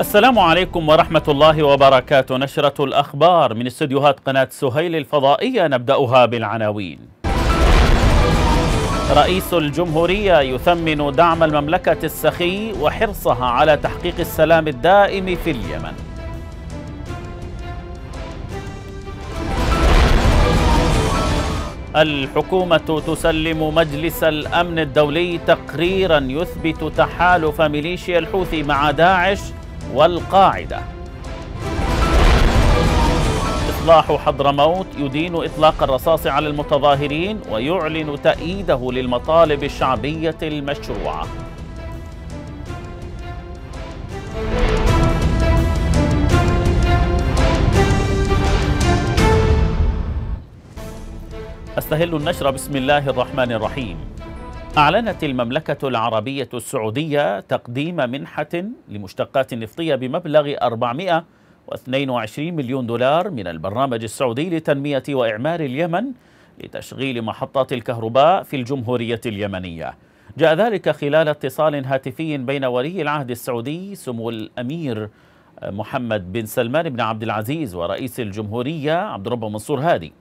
السلام عليكم ورحمة الله وبركاته نشرة الأخبار من استديوهات قناة سهيل الفضائية نبدأها بالعناوين رئيس الجمهورية يثمن دعم المملكة السخي وحرصها على تحقيق السلام الدائم في اليمن الحكومة تسلم مجلس الأمن الدولي تقريرا يثبت تحالف ميليشيا الحوثي مع داعش والقاعدة إصلاح حضرموت يدين إطلاق الرصاص على المتظاهرين ويعلن تأييده للمطالب الشعبية المشروعة أستهل النشر بسم الله الرحمن الرحيم أعلنت المملكة العربية السعودية تقديم منحة لمشتقات نفطية بمبلغ 422 مليون دولار من البرنامج السعودي لتنمية وإعمار اليمن لتشغيل محطات الكهرباء في الجمهورية اليمنية جاء ذلك خلال اتصال هاتفي بين ولي العهد السعودي سمو الأمير محمد بن سلمان بن عبد العزيز ورئيس الجمهورية عبد الرب منصور هادي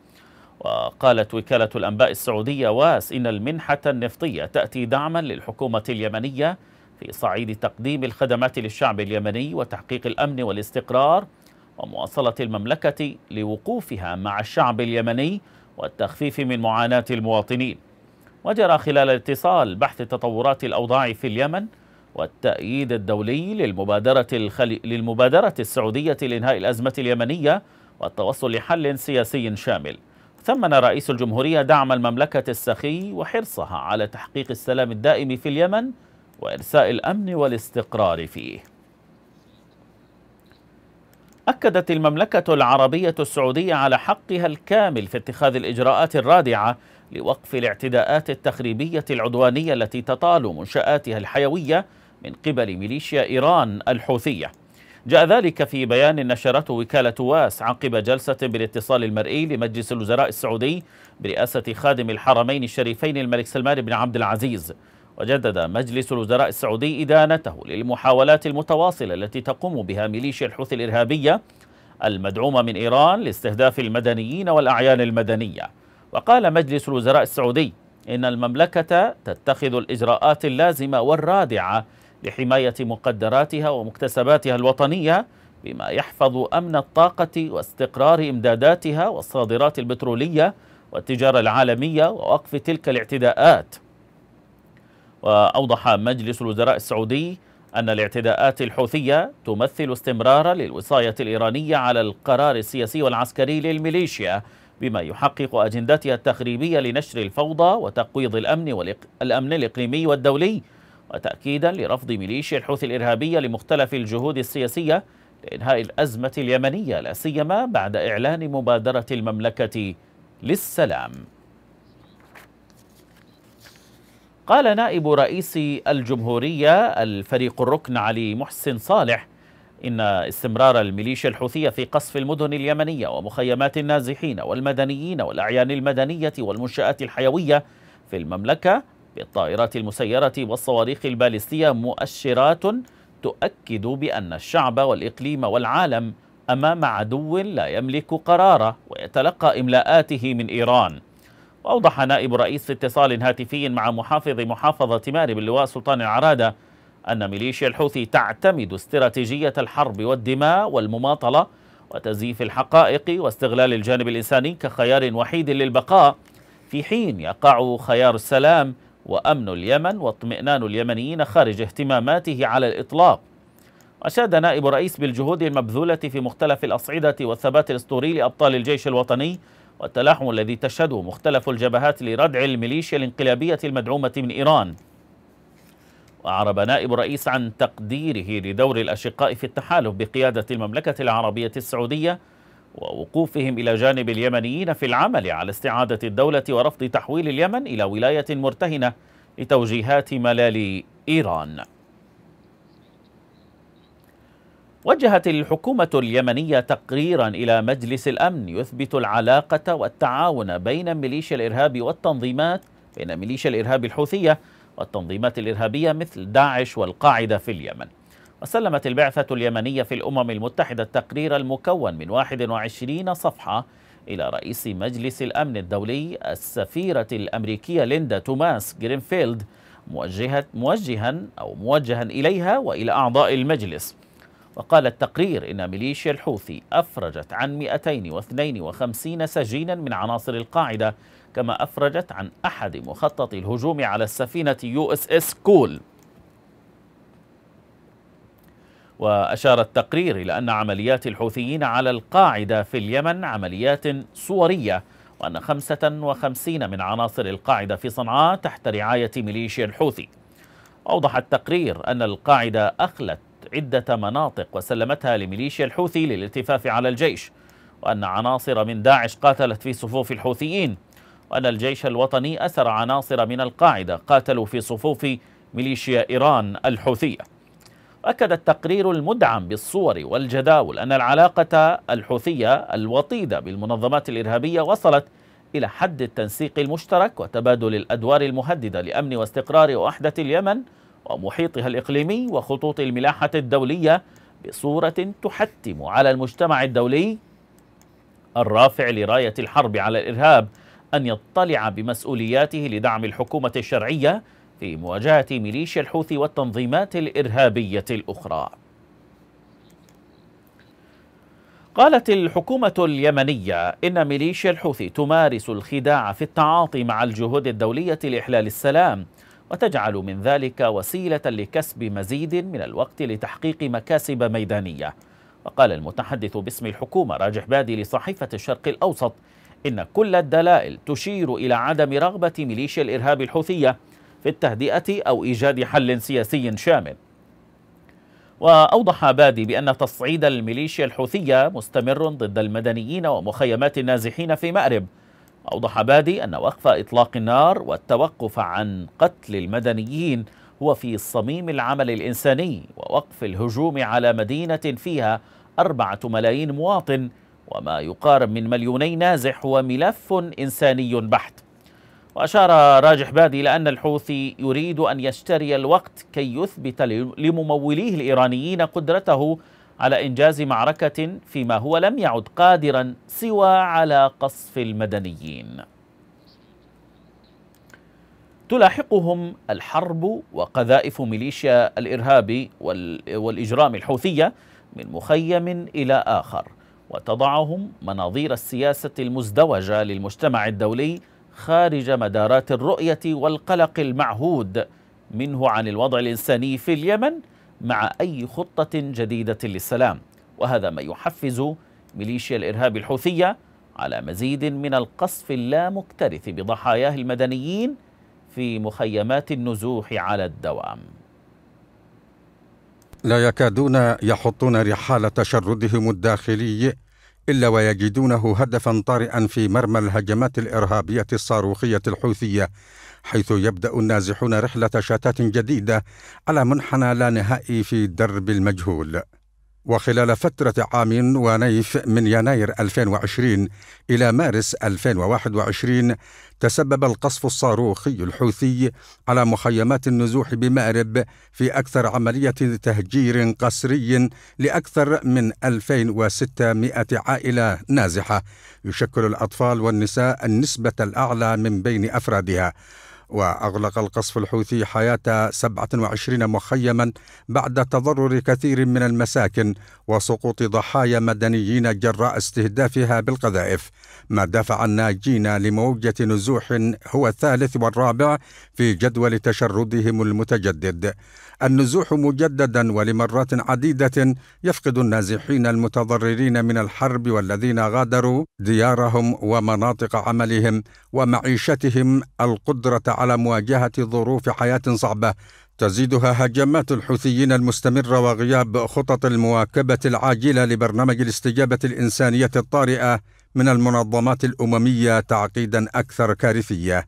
وقالت وكالة الأنباء السعودية واس إن المنحة النفطية تأتي دعما للحكومة اليمنية في صعيد تقديم الخدمات للشعب اليمني وتحقيق الأمن والاستقرار ومواصلة المملكة لوقوفها مع الشعب اليمني والتخفيف من معاناة المواطنين وجرى خلال الاتصال بحث تطورات الأوضاع في اليمن والتأييد الدولي للمبادرة, الخلي... للمبادرة السعودية لإنهاء الأزمة اليمنية والتوصل لحل سياسي شامل ثمن رئيس الجمهورية دعم المملكة السخي وحرصها على تحقيق السلام الدائم في اليمن وإرساء الأمن والاستقرار فيه أكدت المملكة العربية السعودية على حقها الكامل في اتخاذ الإجراءات الرادعة لوقف الاعتداءات التخريبية العدوانية التي تطال منشآتها الحيوية من قبل ميليشيا إيران الحوثية جاء ذلك في بيان نشرته وكالة واس عقب جلسة بالاتصال المرئي لمجلس الوزراء السعودي برئاسة خادم الحرمين الشريفين الملك سلمان بن عبد العزيز وجدد مجلس الوزراء السعودي إدانته للمحاولات المتواصلة التي تقوم بها ميليشيا الحوثي الإرهابية المدعومة من إيران لاستهداف المدنيين والأعيان المدنية وقال مجلس الوزراء السعودي إن المملكة تتخذ الإجراءات اللازمة والرادعة لحماية مقدراتها ومكتسباتها الوطنية بما يحفظ أمن الطاقة واستقرار إمداداتها والصادرات البترولية والتجارة العالمية ووقف تلك الاعتداءات وأوضح مجلس الوزراء السعودي أن الاعتداءات الحوثية تمثل استمرارا للوصاية الإيرانية على القرار السياسي والعسكري للميليشيا بما يحقق أجندتها التخريبية لنشر الفوضى وتقويض الأمن والأمن الإقليمي والدولي وتأكيدا لرفض ميليشيا الحوثي الإرهابية لمختلف الجهود السياسية لإنهاء الأزمة اليمنية لا سيما بعد إعلان مبادرة المملكة للسلام قال نائب رئيس الجمهورية الفريق الركن علي محسن صالح إن استمرار الميليشيا الحوثية في قصف المدن اليمنية ومخيمات النازحين والمدنيين والأعيان المدنية والمنشآت الحيوية في المملكة بالطائرات المسيرة والصواريخ البالستية مؤشرات تؤكد بأن الشعب والإقليم والعالم أمام عدو لا يملك قراره ويتلقى إملاءاته من إيران وأوضح نائب رئيس في اتصال هاتفي مع محافظ محافظة مارب اللواء سلطان العرادة أن ميليشيا الحوثي تعتمد استراتيجية الحرب والدماء والمماطلة وتزييف الحقائق واستغلال الجانب الإنساني كخيار وحيد للبقاء في حين يقع خيار السلام وأمن اليمن واطمئنان اليمنيين خارج اهتماماته على الإطلاق أشاد نائب رئيس بالجهود المبذولة في مختلف الأصعدة والثبات الأسطوري لأبطال الجيش الوطني والتلاحم الذي تشهده مختلف الجبهات لردع الميليشيا الانقلابية المدعومة من إيران وأعرب نائب الرئيس عن تقديره لدور الأشقاء في التحالف بقيادة المملكة العربية السعودية ووقوفهم إلى جانب اليمنيين في العمل على استعادة الدولة ورفض تحويل اليمن إلى ولاية مرتهنة لتوجيهات ملال إيران وجهت الحكومة اليمنية تقريرا إلى مجلس الأمن يثبت العلاقة والتعاون بين ميليشيا الإرهاب والتنظيمات بين ميليشيا الإرهاب الحوثية والتنظيمات الإرهابية مثل داعش والقاعدة في اليمن وسلمت البعثة اليمنية في الأمم المتحدة التقرير المكون من 21 صفحة إلى رئيس مجلس الأمن الدولي السفيرة الأمريكية ليندا توماس جرينفيلد موجهة موجها أو موجها إليها وإلى أعضاء المجلس وقال التقرير إن ميليشيا الحوثي أفرجت عن 252 سجينا من عناصر القاعدة كما أفرجت عن أحد مخطط الهجوم على السفينة يو اس اس كول وأشار التقرير إلى أن عمليات الحوثيين على القاعدة في اليمن عمليات صورية وأن 55 من عناصر القاعدة في صنعاء تحت رعاية ميليشيا الحوثي أوضح التقرير أن القاعدة أخلت عدة مناطق وسلمتها لميليشيا الحوثي للالتفاف على الجيش وأن عناصر من داعش قاتلت في صفوف الحوثيين وأن الجيش الوطني أسر عناصر من القاعدة قاتلوا في صفوف ميليشيا إيران الحوثية أكد التقرير المدعم بالصور والجداول أن العلاقة الحوثية الوطيدة بالمنظمات الإرهابية وصلت إلى حد التنسيق المشترك وتبادل الأدوار المهددة لأمن واستقرار وحدة اليمن ومحيطها الإقليمي وخطوط الملاحة الدولية بصورة تحتم على المجتمع الدولي الرافع لراية الحرب على الإرهاب أن يطلع بمسؤولياته لدعم الحكومة الشرعية في مواجهة ميليشيا الحوثي والتنظيمات الإرهابية الأخرى قالت الحكومة اليمنية إن ميليشيا الحوثي تمارس الخداع في التعاطي مع الجهود الدولية لإحلال السلام وتجعل من ذلك وسيلة لكسب مزيد من الوقت لتحقيق مكاسب ميدانية وقال المتحدث باسم الحكومة راجح بادي لصحيفة الشرق الأوسط إن كل الدلائل تشير إلى عدم رغبة ميليشيا الإرهاب الحوثية في التهدئة أو إيجاد حل سياسي شامل وأوضح بادي بأن تصعيد الميليشيا الحوثية مستمر ضد المدنيين ومخيمات النازحين في مأرب أوضح بادي أن وقف إطلاق النار والتوقف عن قتل المدنيين هو في صميم العمل الإنساني ووقف الهجوم على مدينة فيها أربعة ملايين مواطن وما يقارب من مليوني نازح هو ملف إنساني بحت وأشار راجح بادي إلى أن الحوثي يريد أن يشتري الوقت كي يثبت لمموليه الإيرانيين قدرته على إنجاز معركة فيما هو لم يعد قادرا سوى على قصف المدنيين تلاحقهم الحرب وقذائف ميليشيا الإرهاب والإجرام الحوثية من مخيم إلى آخر وتضعهم مناظير السياسة المزدوجة للمجتمع الدولي خارج مدارات الرؤية والقلق المعهود منه عن الوضع الإنساني في اليمن مع أي خطة جديدة للسلام وهذا ما يحفز ميليشيا الإرهاب الحوثية على مزيد من القصف اللامكترث بضحاياه المدنيين في مخيمات النزوح على الدوام لا يكادون يحطون رحال تشردهم الداخلي إلا ويجدونه هدفا طارئا في مرمى الهجمات الإرهابية الصاروخية الحوثية حيث يبدأ النازحون رحلة شتات جديدة على منحنى لا نهائي في درب المجهول وخلال فترة عام ونيف من يناير 2020 إلى مارس 2021 تسبب القصف الصاروخي الحوثي على مخيمات النزوح بمأرب في أكثر عملية تهجير قسري لأكثر من 2600 عائلة نازحة يشكل الأطفال والنساء النسبة الأعلى من بين أفرادها وأغلق القصف الحوثي حياة 27 مخيما بعد تضرر كثير من المساكن وسقوط ضحايا مدنيين جراء استهدافها بالقذائف ما دفع الناجين لموجة نزوح هو الثالث والرابع في جدول تشردهم المتجدد النزوح مجددا ولمرات عديدة يفقد النازحين المتضررين من الحرب والذين غادروا ديارهم ومناطق عملهم ومعيشتهم القدرة على مواجهة ظروف حياة صعبة تزيدها هجمات الحوثيين المستمرة وغياب خطط المواكبة العاجلة لبرنامج الاستجابة الإنسانية الطارئة من المنظمات الأممية تعقيدا أكثر كارثية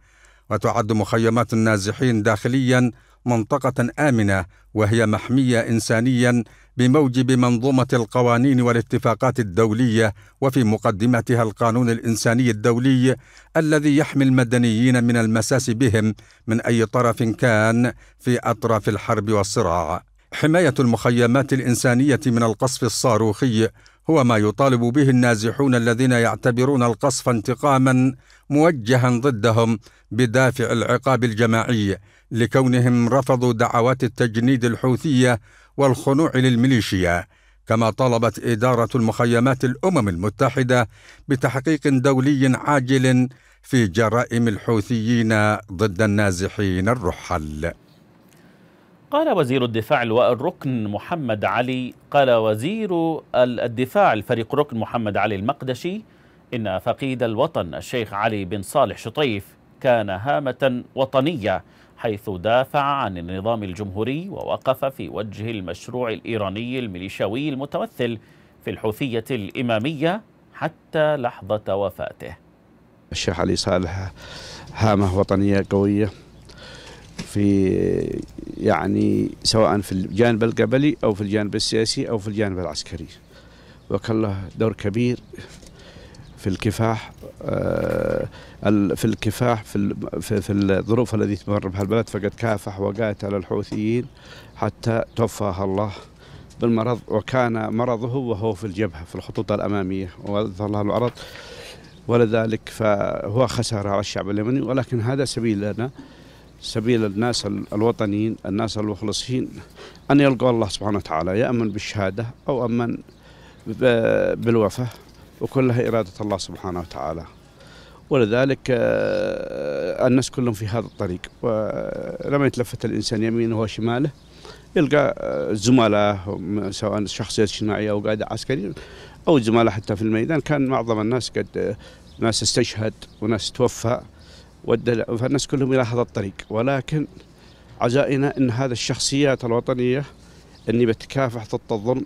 وتعد مخيمات النازحين داخليا منطقة آمنة وهي محمية إنسانيا بموجب منظومه القوانين والاتفاقات الدوليه وفي مقدمتها القانون الانساني الدولي الذي يحمي المدنيين من المساس بهم من اي طرف كان في اطراف الحرب والصراع حمايه المخيمات الانسانيه من القصف الصاروخي هو ما يطالب به النازحون الذين يعتبرون القصف انتقاما موجها ضدهم بدافع العقاب الجماعي لكونهم رفضوا دعوات التجنيد الحوثيه والخنوع للميليشيا كما طلبت اداره المخيمات الامم المتحده بتحقيق دولي عاجل في جرائم الحوثيين ضد النازحين الرحل قال وزير الدفاع اللواء الركن محمد علي قال وزير الدفاع الفريق ركن محمد علي المقدشي إن فقيد الوطن الشيخ علي بن صالح شطيف كان هامة وطنية حيث دافع عن النظام الجمهوري ووقف في وجه المشروع الإيراني الميليشياوي المتمثل في الحوثية الإمامية حتى لحظة وفاته الشيخ علي صالح هامة وطنية قوية في يعني سواء في الجانب القبلي أو في الجانب السياسي أو في الجانب العسكري وكان له دور كبير آه، في الكفاح في الكفاح في في في الظروف التي تمر بها البلد فقد كافح وقات على الحوثيين حتى توفاه الله بالمرض وكان مرضه وهو في الجبهه في الخطوط الاماميه وظهر الله العرض ولذلك فهو خسر على الشعب اليمني ولكن هذا سبيلنا سبيل الناس الوطنيين الناس المخلصين أن يلقوا الله سبحانه وتعالى يا أمن بالشهادة أو أمن بالوفاة وكلها إرادة الله سبحانه وتعالى ولذلك آه، الناس كلهم في هذا الطريق ولما آه، يتلفت الإنسان يمينه وشماله يلقى آه، زملاء سواء شخصية اجتماعية أو قاعدة عسكرية أو زملاء حتى في الميدان كان معظم الناس قد ناس استشهد وناس توفى فالناس كلهم إلى هذا الطريق ولكن عزائنا أن هذه الشخصيات الوطنية أني بتكافح ضد الظلم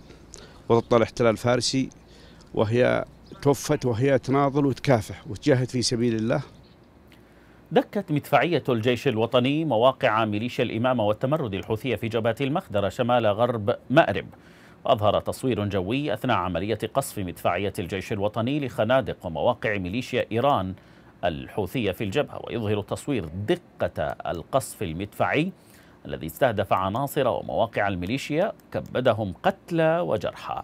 وضد الاحتلال الفارسي وهي توفت وهي تناضل وتكافح وتجاهد في سبيل الله دكت مدفعية الجيش الوطني مواقع ميليشيا الإمامة والتمرد الحوثية في جبهة المخدرة شمال غرب مأرب أظهر تصوير جوي أثناء عملية قصف مدفعية الجيش الوطني لخنادق ومواقع ميليشيا إيران الحوثية في الجبهة ويظهر التصوير دقة القصف المدفعي الذي استهدف عناصر ومواقع الميليشيا كبدهم قتلى وجرحى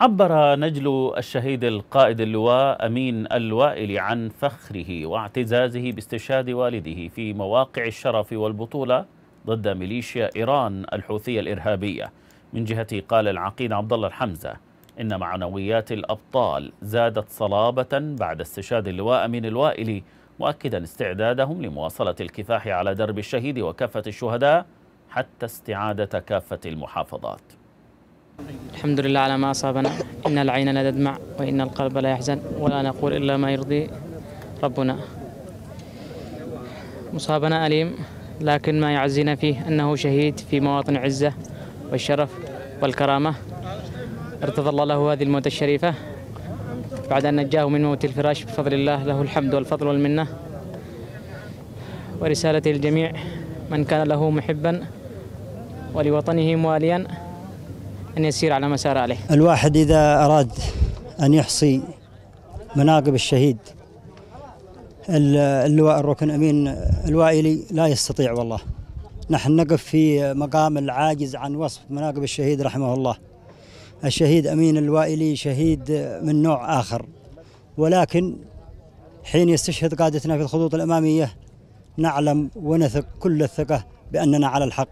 عبر نجل الشهيد القائد اللواء أمين الوائلي عن فخره واعتزازه باستشهاد والده في مواقع الشرف والبطولة ضد ميليشيا إيران الحوثية الإرهابية من جهته قال العقيد عبد الله الحمزة إن معنويات الأبطال زادت صلابة بعد استشهاد اللواء أمين الوائلي مؤكدا استعدادهم لمواصلة الكفاح على درب الشهيد وكافة الشهداء حتى استعادة كافة المحافظات الحمد لله على ما أصابنا إن العين لا تدمع وإن القلب لا يحزن ولا نقول إلا ما يرضي ربنا مصابنا أليم لكن ما يعزينا فيه أنه شهيد في مواطن عزة والشرف والكرامة ارتضى الله له هذه الموت الشريفة بعد أن نجاه من موت الفراش بفضل الله له الحمد والفضل والمنة ورسالتي للجميع من كان له محبا ولوطنه مواليا أن يسير على مسار عليه الواحد إذا أراد أن يحصي مناقب الشهيد اللواء الركن أمين الوائلي لا يستطيع والله نحن نقف في مقام العاجز عن وصف مناقب الشهيد رحمه الله الشهيد أمين الوائلي شهيد من نوع آخر ولكن حين يستشهد قادتنا في الخطوط الأمامية نعلم ونثق كل الثقة بأننا على الحق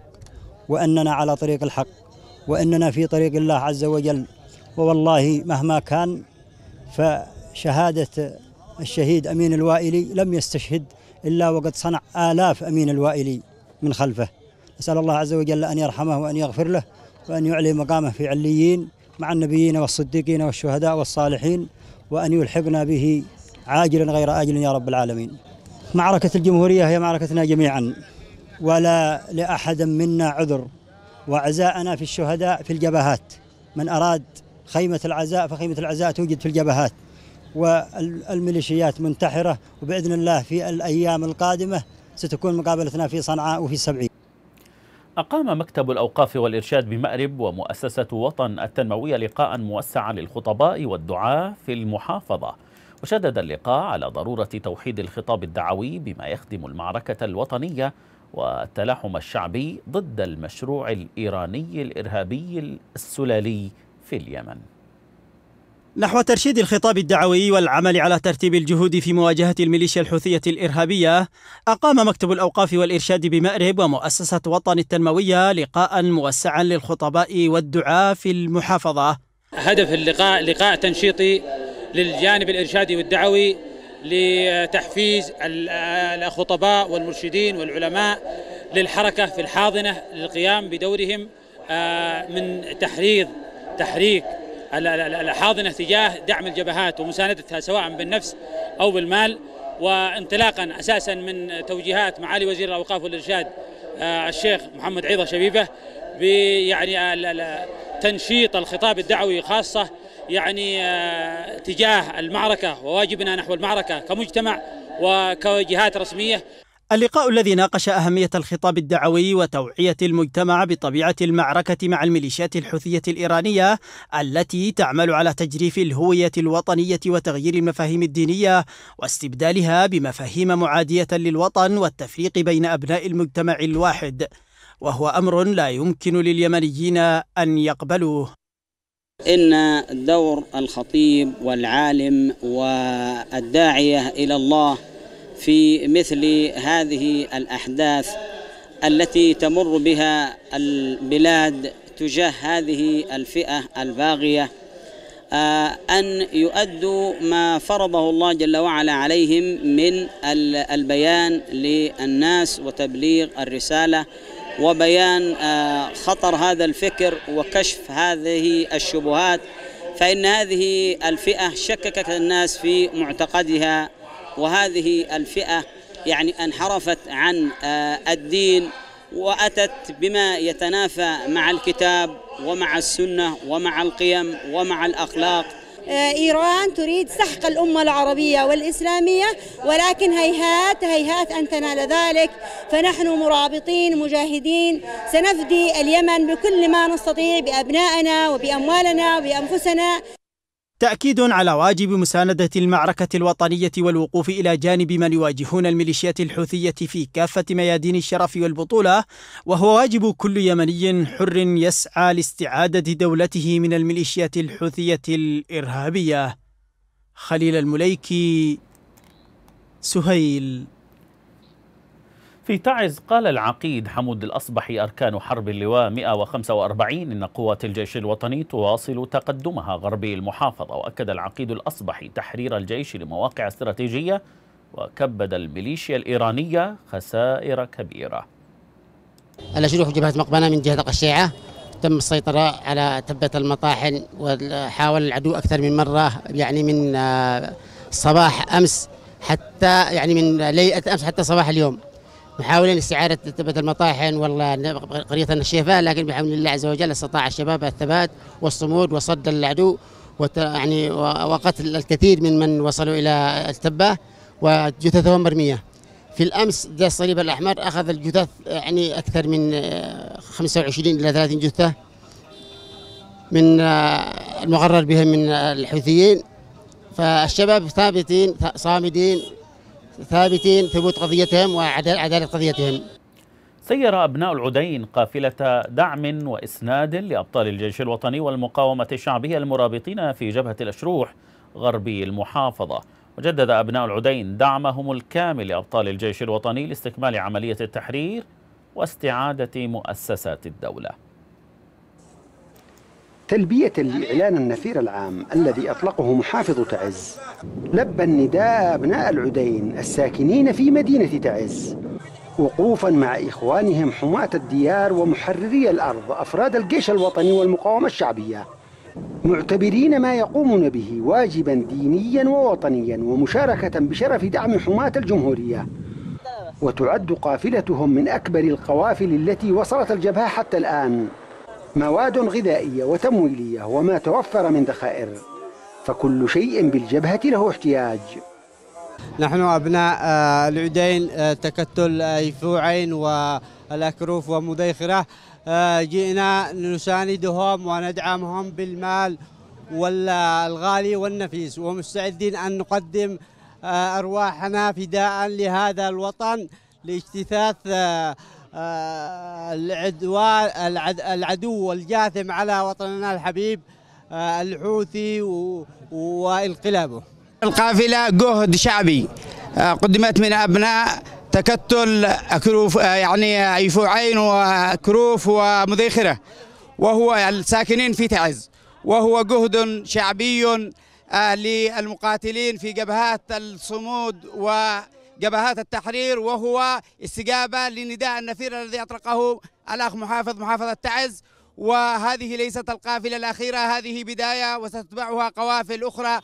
وأننا على طريق الحق وإننا في طريق الله عز وجل ووالله مهما كان فشهادة الشهيد أمين الوائلي لم يستشهد إلا وقد صنع آلاف أمين الوائلي من خلفه نسأل الله عز وجل أن يرحمه وأن يغفر له وأن يعلي مقامه في عليين مع النبيين والصديقين والشهداء والصالحين وأن يلحقنا به عاجلا غير آجل يا رب العالمين معركة الجمهورية هي معركتنا جميعا ولا لأحد منا عذر وعزاءنا في الشهداء في الجبهات من أراد خيمة العزاء فخيمة العزاء توجد في الجبهات والميليشيات منتحرة وبإذن الله في الأيام القادمة ستكون مقابلتنا في صنعاء وفي السبعين أقام مكتب الأوقاف والإرشاد بمأرب ومؤسسة وطن التنموية لقاء موسعا للخطباء والدعاة في المحافظة وشدد اللقاء على ضرورة توحيد الخطاب الدعوي بما يخدم المعركة الوطنية والتلاحم الشعبي ضد المشروع الإيراني الإرهابي السلالي في اليمن نحو ترشيد الخطاب الدعوي والعمل على ترتيب الجهود في مواجهة الميليشيا الحوثية الإرهابية أقام مكتب الأوقاف والإرشاد بمأرب ومؤسسة وطن التنموية لقاء موسعا للخطباء والدعاة في المحافظة هدف اللقاء لقاء تنشيطي للجانب الإرشادي والدعوي لتحفيز آه، الخطباء والمرشدين والعلماء للحركة في الحاضنة للقيام بدورهم آه، من تحريض تحريك الحاضنة تجاه دعم الجبهات ومساندتها سواء بالنفس أو بالمال وانطلاقا أساسا من توجيهات معالي وزير الأوقاف والإرشاد آه، الشيخ محمد عيضة شبيبة بيعني تنشيط الخطاب الدعوي خاصة يعني آه، تجاه المعركة وواجبنا نحو المعركة كمجتمع وكجهات رسمية اللقاء الذي ناقش أهمية الخطاب الدعوي وتوعية المجتمع بطبيعة المعركة مع الميليشيات الحوثية الإيرانية التي تعمل على تجريف الهوية الوطنية وتغيير المفاهيم الدينية واستبدالها بمفاهيم معادية للوطن والتفريق بين أبناء المجتمع الواحد وهو أمر لا يمكن لليمنيين أن يقبلوه إن دور الخطيب والعالم والداعية إلى الله في مثل هذه الأحداث التي تمر بها البلاد تجاه هذه الفئة الباغية آه، أن يؤدوا ما فرضه الله جل وعلا عليهم من البيان للناس وتبليغ الرسالة وبيان آه، خطر هذا الفكر وكشف هذه الشبهات فإن هذه الفئة شككت الناس في معتقدها وهذه الفئة يعني انحرفت عن آه، الدين وأتت بما يتنافى مع الكتاب ومع السنة ومع القيم ومع الأخلاق آه، إيران تريد سحق الأمة العربية والإسلامية ولكن هيهات هيهات أن تنال ذلك فنحن مرابطين مجاهدين سنفدي اليمن بكل ما نستطيع بأبنائنا وبأموالنا وبأنفسنا تأكيد على واجب مساندة المعركة الوطنية والوقوف إلى جانب من يواجهون الميليشيات الحوثية في كافة ميادين الشرف والبطولة، وهو واجب كل يمني حر يسعى لاستعادة دولته من الميليشيات الحوثية الإرهابية. خليل المليكي سهيل في تعز قال العقيد حمود الأصبحي أركان حرب اللواء 145 إن قوات الجيش الوطني تواصل تقدمها غربي المحافظة وأكد العقيد الأصبحي تحرير الجيش لمواقع استراتيجية وكبد الميليشيا الإيرانية خسائر كبيرة ألا شروح جبهة مقبنة من جهة قشيعة تم السيطرة على تبة المطاحن وحاول العدو أكثر من مرة يعني من آه، صباح أمس حتى يعني من ليلة أمس حتى صباح اليوم محاولين استعادة مثل المطاحن والله قرية الشيفاء لكن بحمد الله عز وجل استطاع الشباب الثبات والصمود وصد العدو يعني وقتل الكثير من من وصلوا إلى التبة وجثثهم مرمية في الأمس جاء الصليب الأحمر أخذ الجثث يعني أكثر من 25 آه، إلى 30 جثة من آه، المقرر بهم من الحوثيين فالشباب ثابتين صامدين ثابتين ثبوت قضيتهم وعدالة قضيتهم سير أبناء العدين قافلة دعم وإسناد لأبطال الجيش الوطني والمقاومة الشعبية المرابطين في جبهة الأشروح غربي المحافظة وجدد أبناء العدين دعمهم الكامل لأبطال الجيش الوطني لاستكمال عملية التحرير واستعادة مؤسسات الدولة تلبية لإعلان النفير العام الذي أطلقه محافظ تعز لبى النداء أبناء العدين الساكنين في مدينة تعز وقوفا مع إخوانهم حماة الديار ومحرري الأرض أفراد الجيش الوطني والمقاومة الشعبية معتبرين ما يقومون به واجبا دينيا ووطنيا ومشاركة بشرف دعم حماة الجمهورية وتعد قافلتهم من أكبر القوافل التي وصلت الجبهة حتى الآن مواد غذائية وتمويلية وما توفر من ذخائر فكل شيء بالجبهة له احتياج نحن أبناء آه، العدين آه، تكتل آه، يفوعين والأكروف ومذيخرة جئنا نساندهم وندعمهم بالمال والغالي والنفيس ومستعدين أن نقدم أرواحنا فداء لهذا الوطن لاجتثاث آه، العدوان العدو الجاثم على وطننا الحبيب آه، الحوثي وانقلابه القافلة جهد شعبي آه، قدمت من أبناء تكتل كروف يعني يفوعين وكروف ومذيخرة وهو الساكنين في تعز وهو جهد شعبي للمقاتلين في جبهات الصمود و جبهات التحرير وهو استجابة لنداء النفير الذي أطلقه الأخ محافظ محافظة تعز وهذه ليست القافلة الأخيرة هذه بداية وستتبعها قوافل أخرى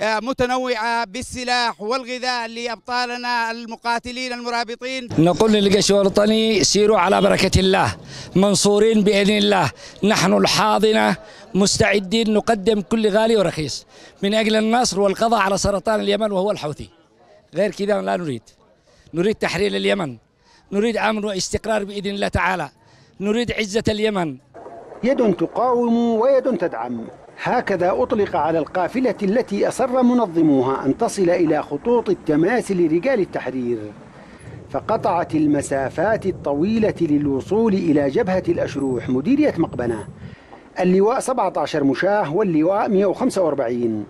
آه، متنوعة بالسلاح والغذاء لأبطالنا المقاتلين المرابطين نقول للجيش الوطني سيروا على بركة الله منصورين بإذن الله نحن الحاضنة مستعدين نقدم كل غالي ورخيص من أجل النصر والقضاء على سرطان اليمن وهو الحوثي غير كذا لا نريد نريد تحرير اليمن نريد امن واستقرار باذن الله تعالى نريد عزه اليمن يد تقاوم ويد تدعم هكذا أطلق على القافلة التي أصر منظموها أن تصل إلى خطوط التماس لرجال التحرير فقطعت المسافات الطويلة للوصول إلى جبهة الأشروح مديرية مقبنة اللواء 17 مشاة واللواء 145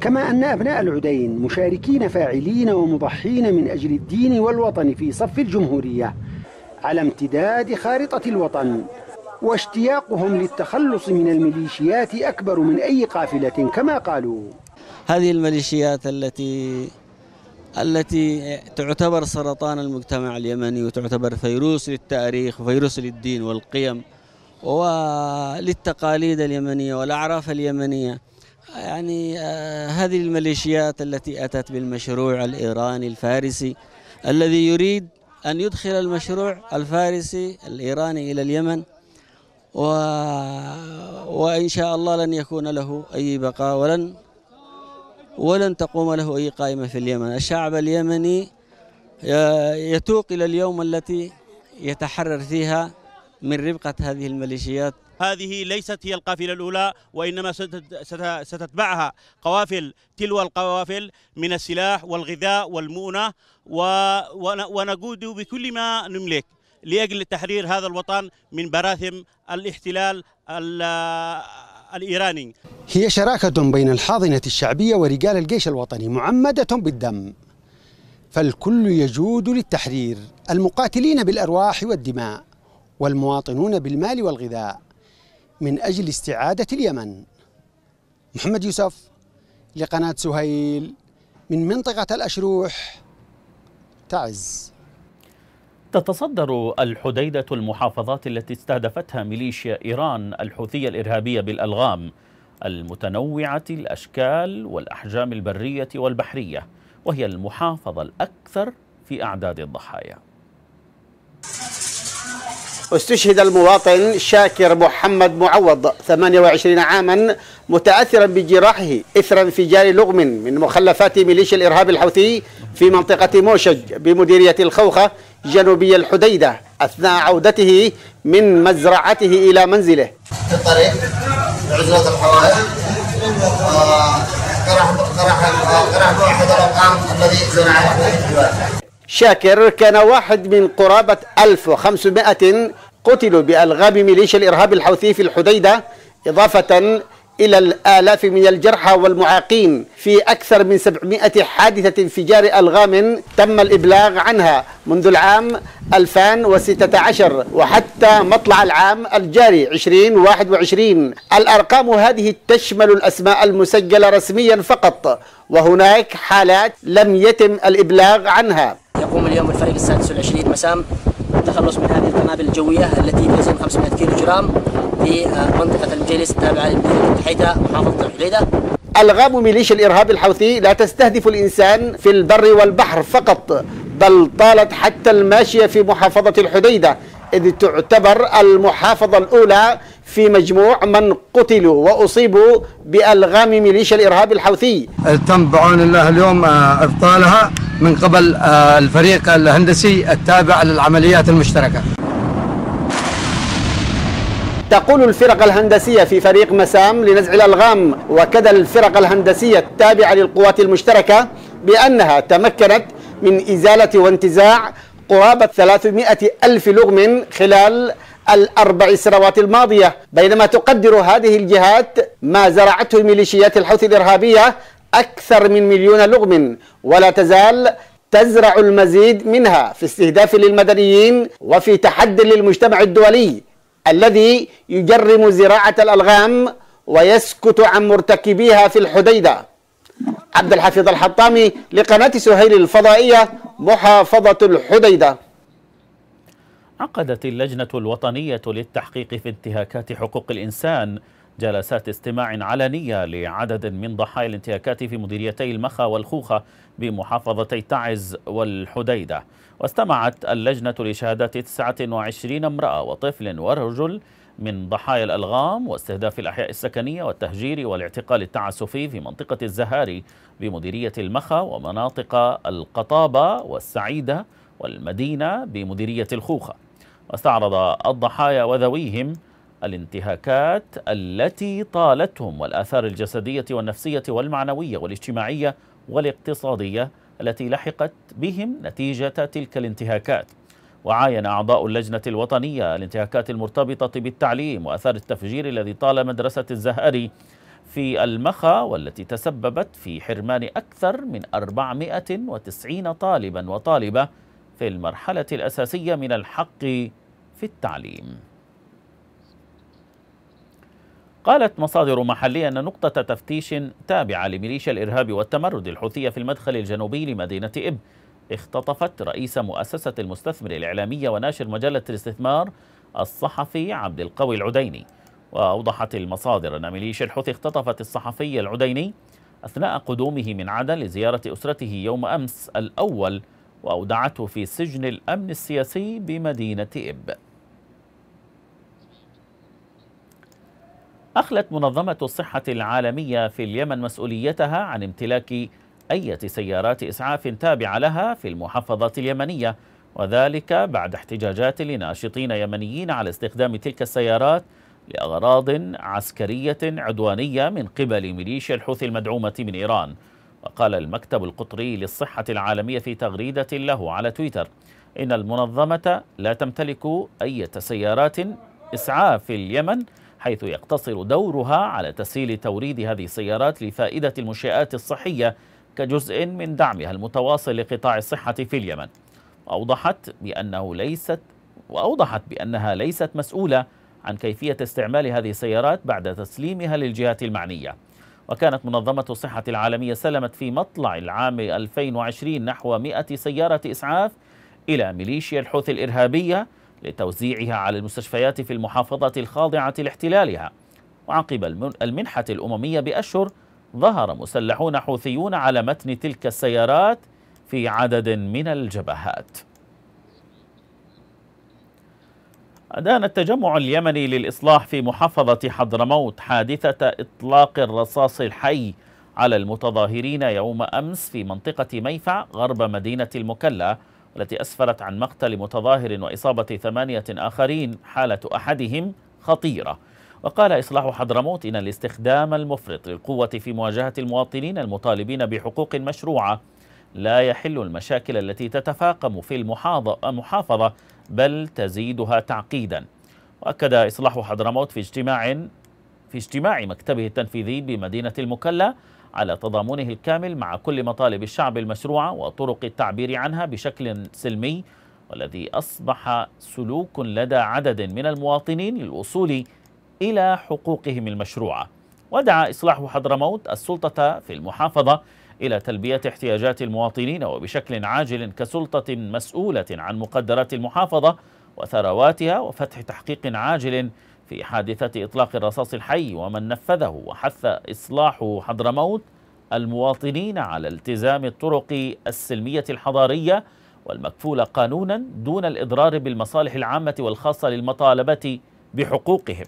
كما أن أبناء العدين مشاركين فاعلين ومضحين من أجل الدين والوطن في صف الجمهورية على امتداد خارطة الوطن واشتياقهم للتخلص من الميليشيات أكبر من أي قافلة كما قالوا هذه الميليشيات التي التي تعتبر سرطان المجتمع اليمني وتعتبر فيروس للتاريخ وفيروس للدين والقيم وللتقاليد اليمنية والأعراف اليمنية يعني آه، هذه الميليشيات التي أتت بالمشروع الإيراني الفارسي الذي يريد أن يدخل المشروع الفارسي الإيراني إلى اليمن و... وإن شاء الله لن يكون له أي بقاء ولن ولن تقوم له أي قائمة في اليمن الشعب اليمني آه، يتوق إلى اليوم التي يتحرر فيها من ربقة هذه الميليشيات هذه ليست هي القافلة الأولى وإنما ستتبعها قوافل تلو القوافل من السلاح والغذاء والمؤنة ونقود بكل ما نملك لأجل تحرير هذا الوطن من براثم الاحتلال الإيراني هي شراكة بين الحاضنة الشعبية ورجال الجيش الوطني معمدة بالدم فالكل يجود للتحرير المقاتلين بالأرواح والدماء والمواطنون بالمال والغذاء من أجل استعادة اليمن محمد يوسف لقناة سهيل من منطقة الأشروح تعز تتصدر الحديدة المحافظات التي استهدفتها ميليشيا إيران الحوثية الإرهابية بالألغام المتنوعة الأشكال والأحجام البرية والبحرية وهي المحافظة الأكثر في أعداد الضحايا استشهد المواطن شاكر محمد معوض 28 عاما متأثرا بجراحه إثر انفجار لغم من مخلفات ميليشيا الإرهاب الحوثي في منطقة موشج بمديرية الخوخة جنوبي الحديدة أثناء عودته من مزرعته إلى منزله في الطريق عزلة الحوائج آه، قرح قرح قرح واحد الأرقام الذي زرعه شاكر كان واحد من قرابة 1500 قتلوا بألغام ميليشيا الإرهاب الحوثي في الحديدة إضافة إلى الآلاف من الجرحى والمعاقين في أكثر من 700 حادثة انفجار ألغام تم الإبلاغ عنها منذ العام 2016 وحتى مطلع العام الجاري 2021 الأرقام هذه تشمل الأسماء المسجلة رسميا فقط وهناك حالات لم يتم الإبلاغ عنها يقوم اليوم الفريق السادس والعشرين مسام بالتخلص من هذه القنابل الجوية التي تزن 500 كيلو جرام في آه، منطقة المجلس التابعة لمدينة الحيدة محافظة الحديدة ألغام ميليشيا الإرهاب الحوثي لا تستهدف الإنسان في البر والبحر فقط بل طالت حتى الماشية في محافظة الحديدة إذ تعتبر المحافظة الأولى في مجموع من قتلوا وأصيبوا بألغام ميليشيا الإرهاب الحوثي تم بعون الله اليوم آه، إبطالها من قبل آه، الفريق الهندسي التابع للعمليات المشتركة تقول الفرق الهندسية في فريق مسام لنزع الألغام وكذا الفرق الهندسية التابعة للقوات المشتركة بأنها تمكنت من إزالة وانتزاع قرابة 300 ألف لغم خلال الأربع سنوات الماضية بينما تقدر هذه الجهات ما زرعته ميليشيات الحوثي الإرهابية أكثر من مليون لغم ولا تزال تزرع المزيد منها في استهداف للمدنيين وفي تحد للمجتمع الدولي الذي يجرم زراعة الألغام ويسكت عن مرتكبيها في الحديدة عبد الحفيظ الحطامي لقناة سهيل الفضائية محافظة الحديدة عقدت اللجنة الوطنية للتحقيق في انتهاكات حقوق الإنسان جلسات استماع علنية لعدد من ضحايا الانتهاكات في مديريتي المخا والخوخة بمحافظتي تعز والحديدة واستمعت اللجنة لشهادات 29 امرأة وطفل ورجل من ضحايا الألغام واستهداف الأحياء السكنية والتهجير والاعتقال التعسفي في منطقة الزهاري بمديرية المخا ومناطق القطابة والسعيدة والمدينة بمديرية الخوخة واستعرض الضحايا وذويهم الانتهاكات التي طالتهم والآثار الجسدية والنفسية والمعنوية والاجتماعية والاقتصادية التي لحقت بهم نتيجة تلك الانتهاكات وعاين أعضاء اللجنة الوطنية الانتهاكات المرتبطة بالتعليم وأثار التفجير الذي طال مدرسة الزهري في المخا والتي تسببت في حرمان أكثر من 490 طالبا وطالبة في المرحلة الأساسية من الحق في التعليم قالت مصادر محلية أن نقطة تفتيش تابعة لميليشيا الإرهاب والتمرد الحوثية في المدخل الجنوبي لمدينة إب اختطفت رئيس مؤسسة المستثمر الإعلامية وناشر مجلة الاستثمار الصحفي عبد القوي العديني وأوضحت المصادر أن ميليشيا الحوثي اختطفت الصحفي العديني أثناء قدومه من عدن لزيارة أسرته يوم أمس الأول وأودعته في سجن الأمن السياسي بمدينة إب أخلت منظمة الصحة العالمية في اليمن مسؤوليتها عن امتلاك أية سيارات إسعاف تابعة لها في المحافظات اليمنية وذلك بعد احتجاجات لناشطين يمنيين على استخدام تلك السيارات لأغراض عسكرية عدوانية من قبل ميليشيا الحوثي المدعومة من إيران وقال المكتب القطري للصحة العالمية في تغريدة له على تويتر إن المنظمة لا تمتلك أي سيارات إسعاف في اليمن حيث يقتصر دورها على تسهيل توريد هذه السيارات لفائدة المنشآت الصحية كجزء من دعمها المتواصل لقطاع الصحة في اليمن أوضحت بأنه ليست وأوضحت بأنها ليست مسؤولة عن كيفية استعمال هذه السيارات بعد تسليمها للجهات المعنية وكانت منظمة الصحة العالمية سلمت في مطلع العام 2020 نحو 100 سيارة إسعاف إلى ميليشيا الحوثي الإرهابية لتوزيعها على المستشفيات في المحافظة الخاضعة لاحتلالها وعقب المنحة الأممية بأشهر ظهر مسلحون حوثيون على متن تلك السيارات في عدد من الجبهات أدان التجمع اليمني للإصلاح في محافظة حضرموت حادثة إطلاق الرصاص الحي على المتظاهرين يوم أمس في منطقة ميفع غرب مدينة المكلا التي أسفرت عن مقتل متظاهر وإصابة ثمانية آخرين حالة أحدهم خطيرة وقال إصلاح حضرموت إن الاستخدام المفرط للقوة في مواجهة المواطنين المطالبين بحقوق مشروعة لا يحل المشاكل التي تتفاقم في المحافظة بل تزيدها تعقيدا وأكد إصلاح حضرموت في اجتماع في اجتماع مكتبه التنفيذي بمدينة المكلا على تضامنه الكامل مع كل مطالب الشعب المشروعة وطرق التعبير عنها بشكل سلمي والذي أصبح سلوك لدى عدد من المواطنين للوصول إلى حقوقهم المشروعة ودعا إصلاح حضرموت السلطة في المحافظة إلى تلبية احتياجات المواطنين وبشكل عاجل كسلطة مسؤولة عن مقدرات المحافظة وثرواتها وفتح تحقيق عاجل في حادثة إطلاق الرصاص الحي ومن نفذه وحث إصلاح حضرموت المواطنين على التزام الطرق السلمية الحضارية والمكفولة قانونا دون الإضرار بالمصالح العامة والخاصة للمطالبة بحقوقهم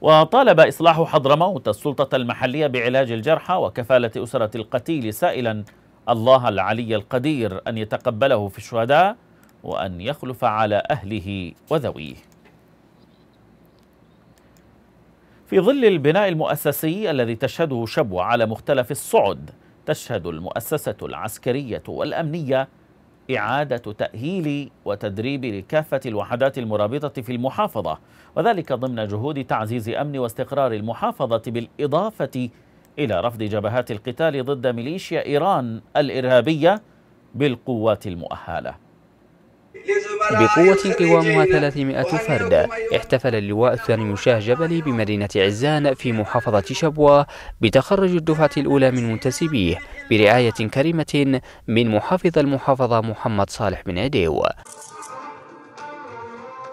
وطالب إصلاح حضرموت السلطة المحلية بعلاج الجرحى وكفالة أسرة القتيل سائلا الله العلي القدير أن يتقبله في الشهداء وأن يخلف على أهله وذويه في ظل البناء المؤسسي الذي تشهده شبوة على مختلف الصعد تشهد المؤسسة العسكرية والأمنية إعادة تأهيل وتدريب لكافة الوحدات المرابطة في المحافظة وذلك ضمن جهود تعزيز أمن واستقرار المحافظة بالإضافة إلى رفض جبهات القتال ضد ميليشيا إيران الإرهابية بالقوات المؤهله بقوة قوامها 300 فرد احتفل اللواء الثاني شاه جبلي بمدينة عزان في محافظة شبوة بتخرج الدفعة الأولى من منتسبيه برعاية كريمة من محافظ المحافظة محمد صالح بن عديو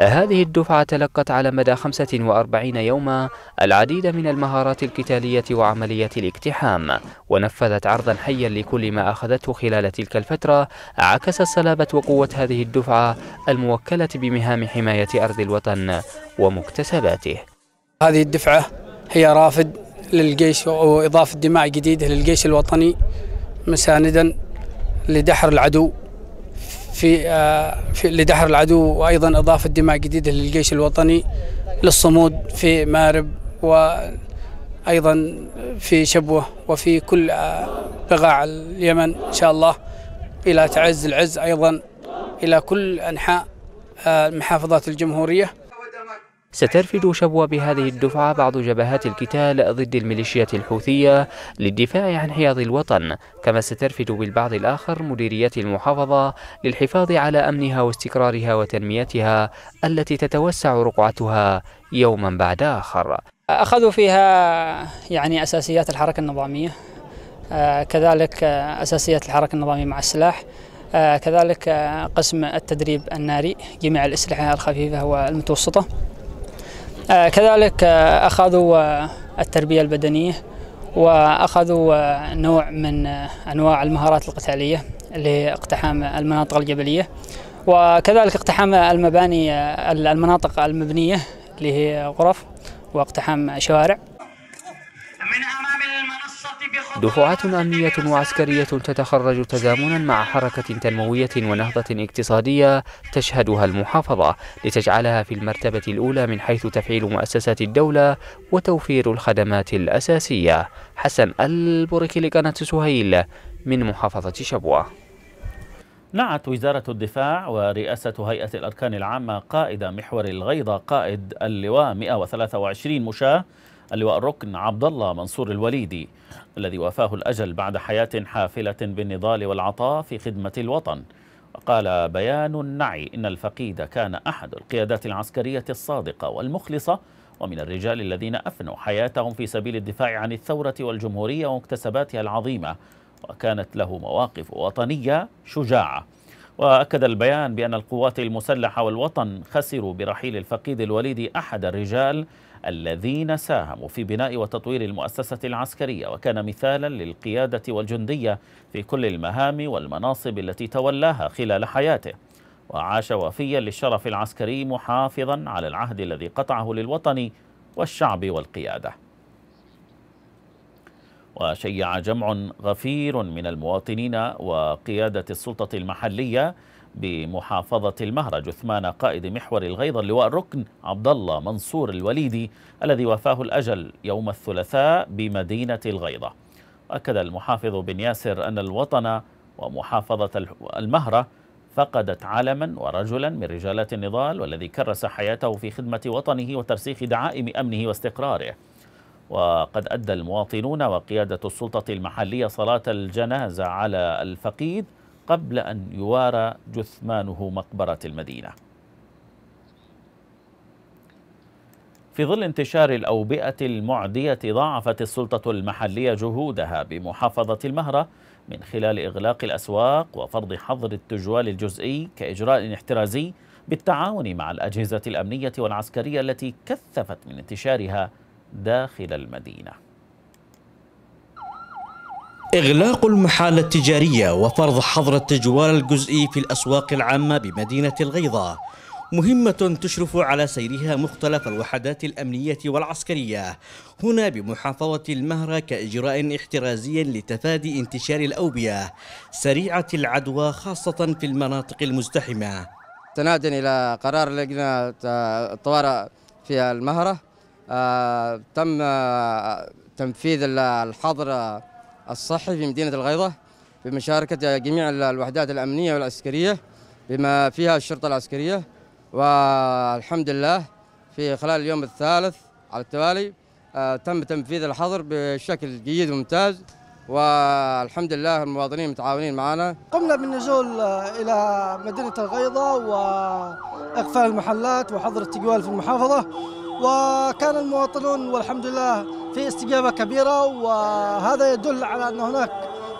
هذه الدفعة تلقت على مدى 45 يوما العديد من المهارات القتالية وعمليات الاقتحام ونفذت عرضا حيا لكل ما أخذته خلال تلك الفترة عكس صلابة وقوة هذه الدفعة الموكلة بمهام حماية أرض الوطن ومكتسباته هذه الدفعة هي رافد للجيش وإضافة دماء جديدة للجيش الوطني مساندا لدحر العدو في آه، في لدحر العدو وايضا اضافه دماء جديده للجيش الوطني للصمود في مارب وايضا في شبوه وفي كل آه، بقاع اليمن ان شاء الله الى تعز العز ايضا الى كل انحاء آه، محافظات الجمهوريه سترفد شبوة بهذه الدفعة بعض جبهات القتال ضد الميليشيات الحوثية للدفاع عن حياض الوطن كما سترفد بالبعض الآخر مديريات المحافظة للحفاظ على أمنها واستقرارها وتنميتها التي تتوسع رقعتها يوما بعد آخر أخذوا فيها يعني أساسيات الحركة النظامية آه، كذلك أساسيات الحركة النظامية مع السلاح آه، كذلك آه، قسم التدريب الناري جميع الأسلحة الخفيفة والمتوسطة آه، كذلك آه، أخذوا آه، التربية البدنية وأخذوا نوع من أنواع المهارات القتالية لاقتحام المناطق الجبلية وكذلك اقتحام المباني المناطق المبنية اللي هي غرف واقتحام شوارع دفعات أمنية وعسكرية تتخرج تزامنا مع حركة تنموية ونهضة اقتصادية تشهدها المحافظة لتجعلها في المرتبة الأولى من حيث تفعيل مؤسسات الدولة وتوفير الخدمات الأساسية حسن البرك لقناة سهيل من محافظة شبوة نعت وزارة الدفاع ورئاسة هيئة الأركان العامة قائد محور الغيضة قائد اللواء 123 مشاة اللواء الركن عبد الله منصور الوليدي الذي وافاه الأجل بعد حياة حافلة بالنضال والعطاء في خدمة الوطن وقال بيان النعي إن الفقيد كان أحد القيادات العسكرية الصادقة والمخلصة ومن الرجال الذين أفنوا حياتهم في سبيل الدفاع عن الثورة والجمهورية ومكتسباتها العظيمة وكانت له مواقف وطنية شجاعة وأكد البيان بأن القوات المسلحة والوطن خسروا برحيل الفقيد الوليد أحد الرجال الذين ساهموا في بناء وتطوير المؤسسة العسكرية وكان مثالا للقيادة والجندية في كل المهام والمناصب التي تولاها خلال حياته وعاش وفيا للشرف العسكري محافظا على العهد الذي قطعه للوطن والشعب والقيادة وشيع جمع غفير من المواطنين وقيادة السلطة المحلية بمحافظة المهرة جثمان قائد محور الغيضة اللواء الركن عبد الله منصور الوليدي الذي وفاه الأجل يوم الثلاثاء بمدينة الغيضة أكد المحافظ بن ياسر أن الوطن ومحافظة المهرة فقدت علما ورجلا من رجالات النضال والذي كرس حياته في خدمة وطنه وترسيخ دعائم أمنه واستقراره وقد أدى المواطنون وقيادة السلطة المحلية صلاة الجنازة على الفقيد قبل أن يوارى جثمانه مقبرة المدينة في ظل انتشار الأوبئة المعدية ضاعفت السلطة المحلية جهودها بمحافظة المهرة من خلال إغلاق الأسواق وفرض حظر التجوال الجزئي كإجراء احترازي بالتعاون مع الأجهزة الأمنية والعسكرية التي كثفت من انتشارها داخل المدينة إغلاق المحال التجارية وفرض حظر التجوال الجزئي في الأسواق العامة بمدينة الغيضة مهمة تشرف على سيرها مختلف الوحدات الأمنية والعسكرية هنا بمحافظة المهرة كإجراء احترازي لتفادي انتشار الأوبية سريعة العدوى خاصة في المناطق المزدحمة استنادا إلى قرار لجنة الطوارئ في المهرة آه، تم آه، تنفيذ الحظر الصحي في مدينة الغيضة بمشاركة جميع الوحدات الأمنية والعسكرية بما فيها الشرطة العسكرية والحمد لله في خلال اليوم الثالث على التوالي آه، تم تنفيذ الحظر بشكل جيد وممتاز والحمد لله المواطنين متعاونين معنا قمنا بالنزول آه، إلى مدينة الغيضة وإقفال المحلات وحظر التجوال في المحافظة وكان المواطنون والحمد لله في استجابة كبيرة وهذا يدل على أن هناك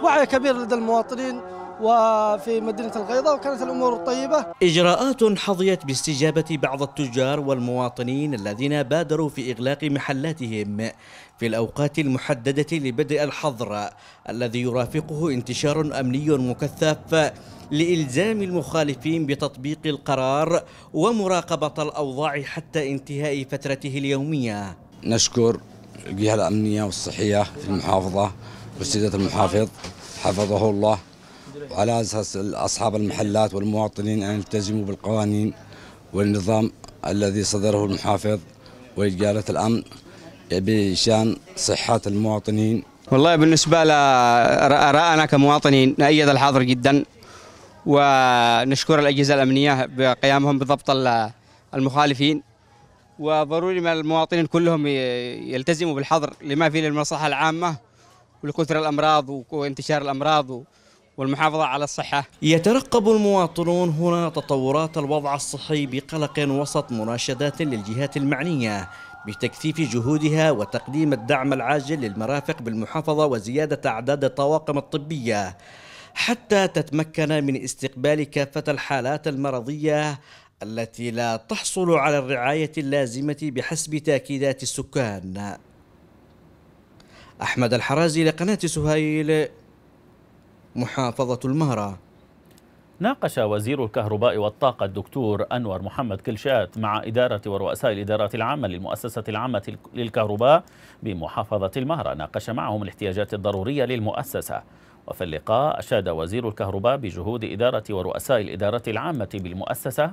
وعي كبير لدى المواطنين وفي مدينة الغيضة وكانت الأمور طيبة إجراءات حظيت باستجابة بعض التجار والمواطنين الذين بادروا في إغلاق محلاتهم في الأوقات المحددة لبدء الحظر الذي يرافقه انتشار أمني مكثف لإلزام المخالفين بتطبيق القرار ومراقبة الأوضاع حتى انتهاء فترته اليومية نشكر الجهة الأمنية والصحية في المحافظة والسيدة المحافظ حفظه الله على أساس أصحاب المحلات والمواطنين أن يلتزموا بالقوانين والنظام الذي صدره المحافظ وإجالة الأمن بشان صحة المواطنين والله بالنسبة لرأنا كمواطنين نأيد الحاضر جدا ونشكر الأجهزة الأمنية بقيامهم بضبط المخالفين وضروري من المواطنين كلهم يلتزموا بالحظر لما فيه للمصلحة العامة ولكثر الأمراض وانتشار الأمراض والمحافظة على الصحة يترقب المواطنون هنا تطورات الوضع الصحي بقلق وسط مناشدات للجهات المعنية بتكثيف جهودها وتقديم الدعم العاجل للمرافق بالمحافظة وزيادة أعداد الطواقم الطبية حتى تتمكن من استقبال كافة الحالات المرضية التي لا تحصل على الرعاية اللازمة بحسب تأكيدات السكان أحمد الحرازي لقناة سهيل محافظة المهره ناقش وزير الكهرباء والطاقة الدكتور أنور محمد كلشات مع إدارة ورؤساء الإدارات العامة للمؤسسة العامة للكهرباء بمحافظة المهرة ناقش معهم الاحتياجات الضرورية للمؤسسة وفي اللقاء أشاد وزير الكهرباء بجهود إدارة ورؤساء الإدارة العامة بالمؤسسة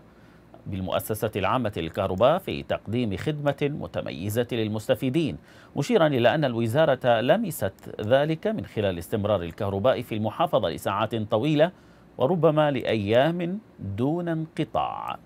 بالمؤسسة العامة للكهرباء في تقديم خدمة متميزة للمستفيدين مشيرا إلى أن الوزارة لمست ذلك من خلال استمرار الكهرباء في المحافظة لساعات طويلة وربما لأيام دون انقطاع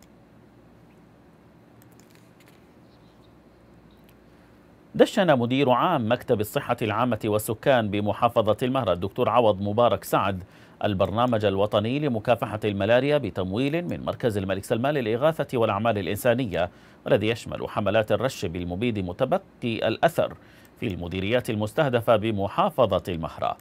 دشن مدير عام مكتب الصحة العامة والسكان بمحافظة المهرة الدكتور عوض مبارك سعد البرنامج الوطني لمكافحة الملاريا بتمويل من مركز الملك سلمان للإغاثة والأعمال الإنسانية والذي يشمل حملات الرش بالمبيد متبقي الأثر في المديريات المستهدفة بمحافظة المهرة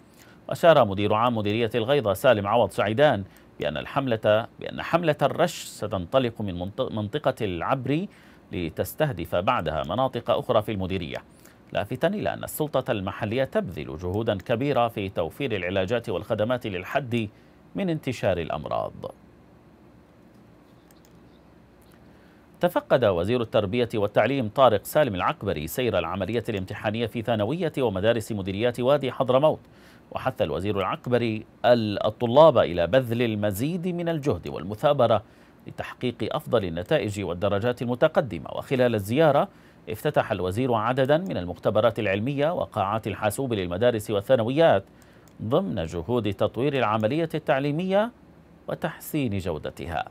وأشار مدير عام مديرية الغيضة سالم عوض سعيدان بأن الحملة بأن حملة الرش ستنطلق من منطقة العبري لتستهدف بعدها مناطق أخرى في المديرية لافتا إلى أن السلطة المحلية تبذل جهودا كبيرة في توفير العلاجات والخدمات للحد من انتشار الأمراض تفقد وزير التربية والتعليم طارق سالم العقبري سير العملية الامتحانية في ثانوية ومدارس مديريات وادي حضرموت وحث الوزير العقبري الطلاب إلى بذل المزيد من الجهد والمثابرة لتحقيق أفضل النتائج والدرجات المتقدمة وخلال الزيارة افتتح الوزير عددا من المختبرات العلمية وقاعات الحاسوب للمدارس والثانويات ضمن جهود تطوير العملية التعليمية وتحسين جودتها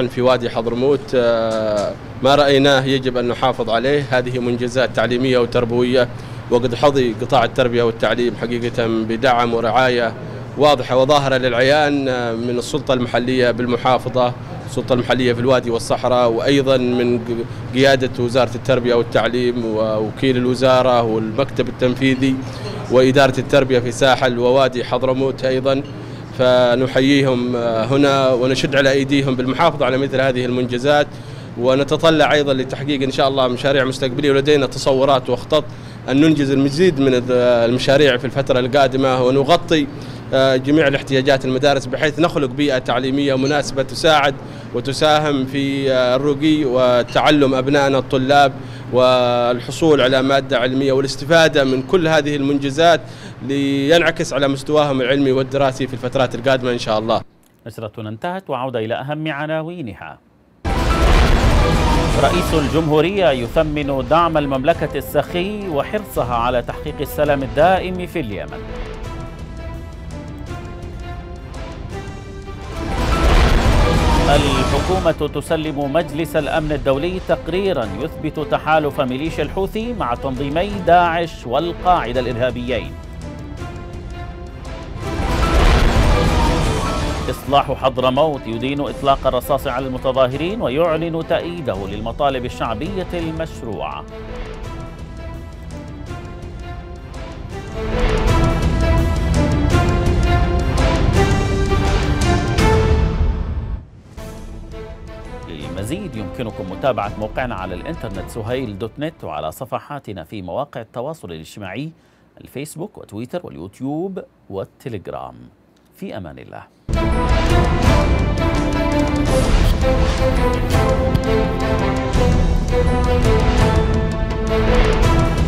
نحن في وادي حضرموت آه، ما رأيناه يجب أن نحافظ عليه هذه منجزات تعليمية وتربوية وقد حظي قطاع التربية والتعليم حقيقة بدعم ورعاية واضحة وظاهرة للعيان آه، من السلطة المحلية بالمحافظة السلطة المحلية في الوادي والصحراء وأيضا من قيادة وزارة التربية والتعليم ووكيل الوزارة والمكتب التنفيذي وإدارة التربية في ساحل ووادي حضرموت أيضا فنحييهم آه, هنا ونشد على أيديهم بالمحافظة على مثل هذه المنجزات ونتطلع أيضا لتحقيق إن شاء الله مشاريع مستقبلية ولدينا تصورات وخطط أن ننجز المزيد من المشاريع في الفترة القادمة ونغطي آه, جميع الاحتياجات المدارس بحيث نخلق بيئة تعليمية مناسبة تساعد وتساهم في آه, الرقي وتعلم أبنائنا الطلاب والحصول على مادة علمية والاستفادة من كل هذه المنجزات لينعكس على مستواهم العلمي والدراسي في الفترات القادمة إن شاء الله نشرتنا انتهت وعودة إلى أهم عناوينها رئيس الجمهورية يثمن دعم المملكة السخي وحرصها على تحقيق السلام الدائم في اليمن الحكومة تسلم مجلس الأمن الدولي تقريرا يثبت تحالف ميليشيا الحوثي مع تنظيمي داعش والقاعدة الإرهابيين إصلاح حضرموت يدين إطلاق الرصاص على المتظاهرين ويعلن تأييده للمطالب الشعبية المشروعة للمزيد يمكنكم متابعة موقعنا على الإنترنت سهيل دوت نت وعلى صفحاتنا في مواقع التواصل الاجتماعي الفيسبوك وتويتر واليوتيوب والتليجرام في أمان الله